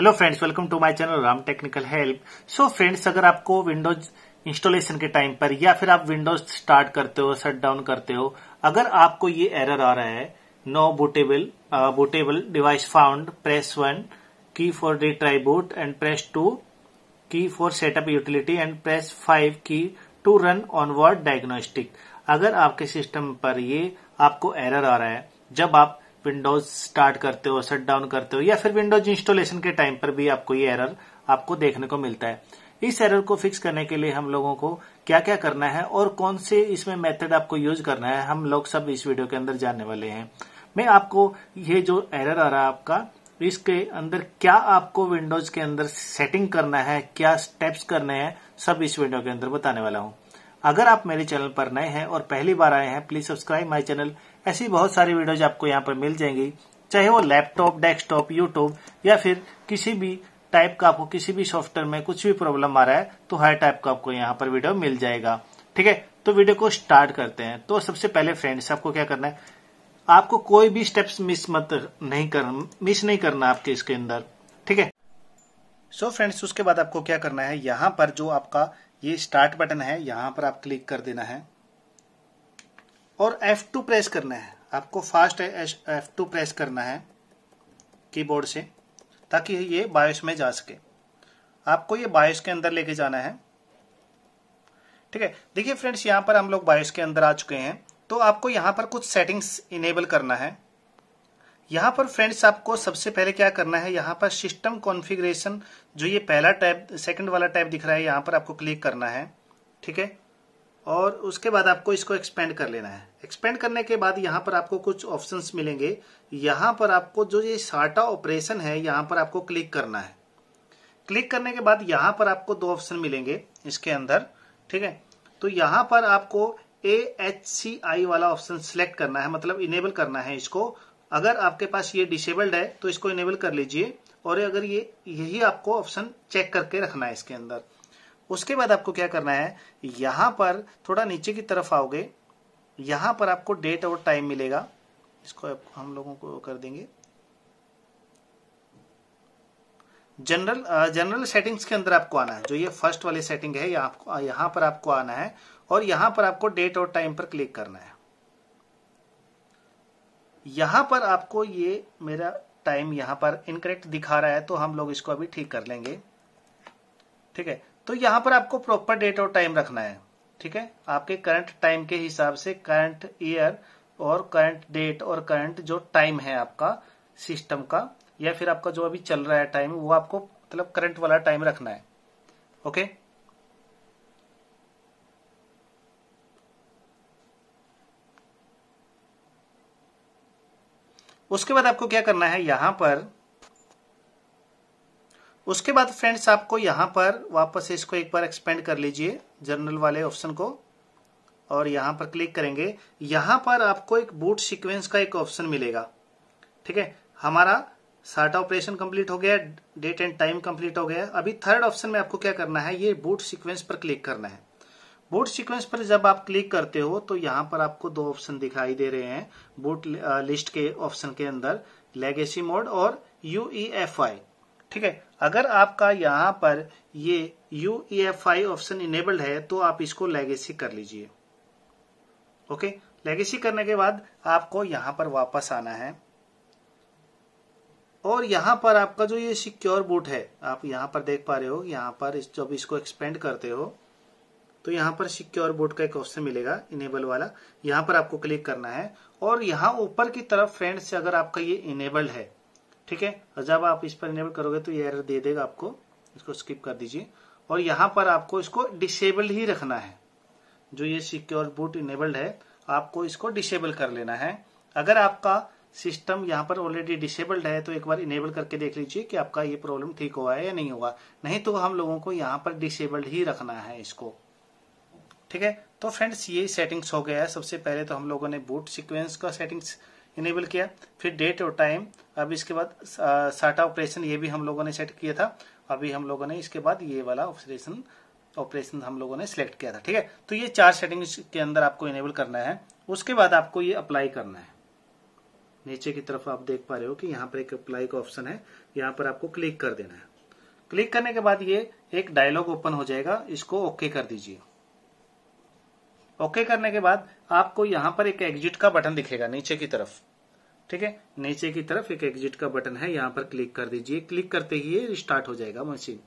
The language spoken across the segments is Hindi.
hello friends welcome to my channel Ram technical help so friends अगर आपको विंडोज इंस्टॉलेशन के टाइम पर या फिर आप विंडोज स्टार्ट करते हो शट डाउन करते हो अगर आपको ये एरर आ रहा है no bootable bootable device found press one key for retry boot and press two key for setup utility and press five key to run onboard diagnostic अगर आपके सिस्टम पर ये आपको एरर आ रहा है जब आप विंडोज स्टार्ट करते हो शट डाउन करते हो या फिर विंडोज इंस्टॉलेशन के टाइम पर भी आपको ये एरर आपको देखने को मिलता है इस एरर को फिक्स करने के लिए हम लोगों को क्या क्या करना है और कौन से इसमें मेथड आपको यूज करना है हम लोग सब इस वीडियो के अंदर जानने वाले हैं मैं आपको ये जो एरर आ रहा है आपका इसके अंदर क्या आपको विंडोज के अंदर सेटिंग करना है क्या स्टेप्स करने हैं सब इस वीडियो के अंदर बताने वाला हूँ अगर आप मेरे चैनल पर नए हैं और पहली बार आए हैं प्लीज सब्सक्राइब माई चैनल ऐसी बहुत सारी वीडियोज आपको यहाँ पर मिल जाएंगी चाहे वो लैपटॉप डेस्कटॉप यूट्यूब या फिर किसी भी टाइप का आपको किसी भी सॉफ्टवेयर में कुछ भी प्रॉब्लम आ रहा है तो हर टाइप का आपको यहाँ पर वीडियो मिल जाएगा ठीक है तो वीडियो को स्टार्ट करते हैं तो सबसे पहले फ्रेंड्स आपको क्या करना है आपको कोई भी स्टेप्स मिस मत नहीं कर मिस नहीं करना आपके इसके अंदर ठीक है सो फ्रेंड्स उसके बाद आपको क्या करना है यहाँ पर जो आपका ये स्टार्ट बटन है यहाँ पर आप क्लिक कर देना है और F2 प्रेस करना है आपको फास्ट F2 प्रेस करना है कीबोर्ड से ताकि ये बायोस में जा सके आपको ये बायोस के अंदर लेके जाना है ठीक है देखिए फ्रेंड्स यहां पर हम लोग बायोस के अंदर आ चुके हैं तो आपको यहां पर कुछ सेटिंग्स इनेबल करना है यहां पर फ्रेंड्स आपको सबसे पहले क्या करना है यहां पर सिस्टम कॉन्फ़िगरेशन जो ये पहला टैब सेकंड वाला टैब दिख रहा है यहां पर आपको क्लिक करना है ठीक है और उसके बाद आपको इसको एक्सपेंड कर लेना है एक्सपेंड करने के बाद यहाँ पर आपको कुछ ऑप्शंस मिलेंगे यहाँ पर आपको जो ये साटा ऑपरेशन है यहाँ पर आपको क्लिक करना है क्लिक करने के बाद यहाँ पर आपको दो ऑप्शन मिलेंगे इसके अंदर ठीक है तो यहाँ पर आपको ए एच सी आई वाला ऑप्शन सिलेक्ट करना है मतलब इनेबल करना है इसको अगर आपके पास ये डिसेबल्ड है तो इसको इनेबल कर लीजिए और अगर ये यही आपको ऑप्शन चेक करके रखना है इसके अंदर उसके बाद आपको क्या करना है यहां पर थोड़ा नीचे की तरफ आओगे यहां पर आपको डेट और टाइम मिलेगा इसको हम लोगों को कर देंगे जनरल जनरल सेटिंग्स के अंदर आपको आना है जो ये फर्स्ट वाली सेटिंग है यहां आपको पर आपको आना है और यहां पर आपको डेट और टाइम पर क्लिक करना है यहां पर आपको ये मेरा टाइम यहां पर इनकरेक्ट दिखा रहा है तो हम लोग इसको अभी ठीक कर लेंगे ठीक है तो यहां पर आपको प्रॉपर डेट और टाइम रखना है ठीक है आपके करंट टाइम के हिसाब से करंट ईयर और करंट डेट और करंट जो टाइम है आपका सिस्टम का या फिर आपका जो अभी चल रहा है टाइम वो आपको मतलब करंट वाला टाइम रखना है ओके उसके बाद आपको क्या करना है यहां पर उसके बाद फ्रेंड्स आपको यहां पर वापस इसको एक बार एक्सपेंड कर लीजिए जर्नल वाले ऑप्शन को और यहां पर क्लिक करेंगे यहां पर आपको एक बूट सीक्वेंस का एक ऑप्शन मिलेगा ठीक है हमारा साटा ऑपरेशन कंप्लीट हो गया डेट एंड टाइम कंप्लीट हो गया अभी थर्ड ऑप्शन में आपको क्या करना है ये बूट सीक्वेंस पर क्लिक करना है बूट सीक्वेंस पर जब आप क्लिक करते हो तो यहां पर आपको दो ऑप्शन दिखाई दे रहे हैं बूट लिस्ट uh, के ऑप्शन के अंदर लेगेसी मोड और यूई ठीक है अगर आपका यहाँ पर ये U F I option enabled है तो आप इसको लेगेसी कर लीजिए ओके लेगेसी करने के बाद आपको यहां पर वापस आना है और यहां पर आपका जो ये सिक्योर बूट है आप यहां पर देख पा रहे हो यहां पर जब इसको एक्सपेंड करते हो तो यहां पर सिक्योर बूट का एक ऑप्शन मिलेगा इनेबल वाला यहां पर आपको क्लिक करना है और यहां ऊपर की तरफ फ्रेंड से अगर आपका ये इनेबल्ड है ठीक है और जब आप इस पर इनेबल करोगे तो ये एरर दे देगा आपको इसको स्किप कर दीजिए और यहाँ पर आपको इसको डिसेबल्ड ही रखना है जो ये सिक्योर बूट इनेबल्ड है आपको इसको डिसेबल कर लेना है अगर आपका सिस्टम यहाँ पर ऑलरेडी डिसेबल्ड है तो एक बार इनेबल करके देख लीजिए कि आपका ये प्रॉब्लम ठीक हुआ है या नहीं हुआ नहीं तो हम लोगों को यहाँ पर डिसेबल्ड ही रखना है इसको ठीक है तो फ्रेंड्स ये सेटिंग्स हो गया है सबसे पहले तो हम लोगों ने बूट सिक्वेंस का सेटिंग्स इनेबल किया फिर डेट और टाइम अब इसके बाद साटा ऑपरेशन ये भी हम लोगों ने सेट किया था अभी हम लोगों ने इसके बाद ये वाला ऑपरेशन ऑपरेशन हम लोगों ने सिलेक्ट किया था ठीक है तो ये चार सेटिंग के अंदर आपको इनेबल करना है उसके बाद आपको ये अप्लाई करना है नीचे की तरफ आप देख पा रहे हो कि यहाँ पर एक अप्लाई का ऑप्शन है यहाँ पर आपको क्लिक कर देना है क्लिक करने के बाद ये एक डायलॉग ओपन हो जाएगा इसको ओके कर दीजिए ओके करने के बाद आपको यहां पर एक एग्जिट का बटन दिखेगा नीचे की तरफ ठीक है नीचे की तरफ एक एग्जिट का बटन है यहां पर क्लिक कर दीजिए क्लिक करते ही ये स्टार्ट हो जाएगा मशीन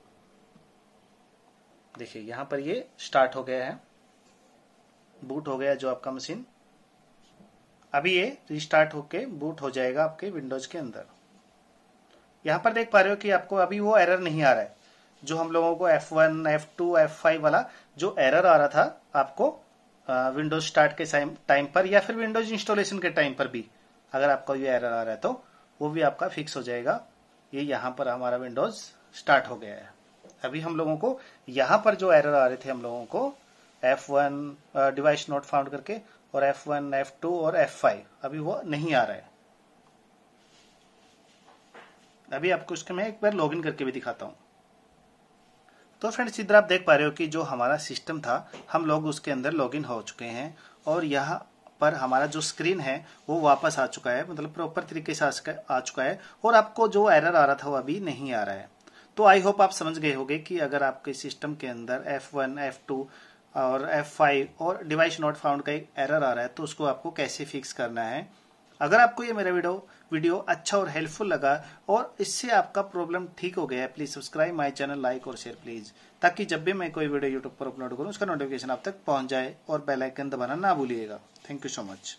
देखिए यहां पर ये स्टार्ट हो गया है बूट हो गया जो आपका मशीन अभी ये रिस्टार्ट होके बूट हो जाएगा आपके विंडोज के अंदर यहां पर देख पा रहे हो कि आपको अभी वो एरर नहीं आ रहा है जो हम लोगों को F1, F2, F5 वाला जो एरर आ रहा था आपको विंडोज स्टार्ट के टाइम पर या फिर विंडोज इंस्टॉलेशन के टाइम पर भी अगर आपका ये एरर आ रहा है तो वो भी आपका फिक्स हो जाएगा ये यहां पर हमारा विंडोज स्टार्ट हो गया है अभी हम लोगों को यहां पर जो एरर आ रहे थे हम लोगों को F one device not found करके और एफ वन एफ टू और एफ फाइव अभी वो नहीं आ रहा है अभी आपको उसके मैं एक बार लॉगिन करके भी दिखाता हूं तो फ्रेंड्स इधर आप देख पा रहे हो कि जो हमारा सिस्टम था हम लोग उसके अंदर लॉगिन हो चुके हैं और यहाँ पर हमारा जो स्क्रीन है वो वापस आ चुका है मतलब प्रॉपर तरीके से आ चुका है और आपको जो एरर आ रहा था वो अभी नहीं आ रहा है तो आई होप आप समझ गए होंगे कि अगर आपके सिस्टम के अंदर F1, F2 और F5 और डिवाइस नॉट फाउंड का एक एरर आ रहा है तो उसको आपको कैसे फिक्स करना है अगर आपको ये मेरा वीडियो वीडियो अच्छा और हेल्पफुल लगा और इससे आपका प्रॉब्लम ठीक हो गया है please subscribe my channel like और शेयर प्लीज ताकि जब भी मैं कोई वीडियो यूट्यूब पर अपलोड करूँ उसका नोटिफिकेशन आप तक पहुंच जाए और बेलाइकन दबाना ना भूलिएगा थैंक यू सो मच